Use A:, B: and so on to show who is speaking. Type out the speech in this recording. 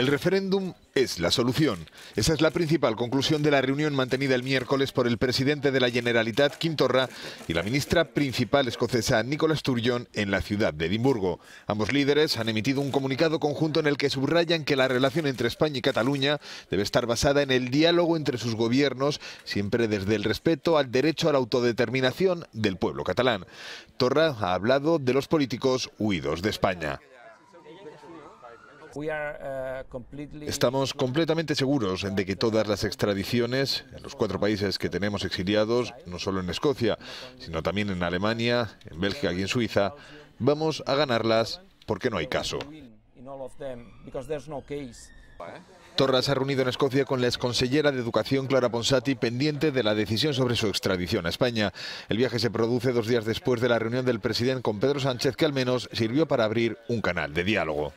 A: El referéndum es la solución. Esa es la principal conclusión de la reunión mantenida el miércoles por el presidente de la Generalitat, Quim y la ministra principal escocesa, Nicola Sturgeon, en la ciudad de Edimburgo. Ambos líderes han emitido un comunicado conjunto en el que subrayan que la relación entre España y Cataluña debe estar basada en el diálogo entre sus gobiernos, siempre desde el respeto al derecho a la autodeterminación del pueblo catalán. Torra ha hablado de los políticos huidos de España. Uh, Estamos completamente seguros de que todas las extradiciones en los cuatro países que tenemos exiliados, no solo en Escocia, sino también en Alemania, en Bélgica y en Suiza, vamos a ganarlas porque no hay caso. Torres ha reunido en Escocia con la exconsellera de Educación Clara Ponsati pendiente de la decisión sobre su extradición a España. El viaje se produce dos días después de la reunión del presidente con Pedro Sánchez que al menos sirvió para abrir un canal de diálogo.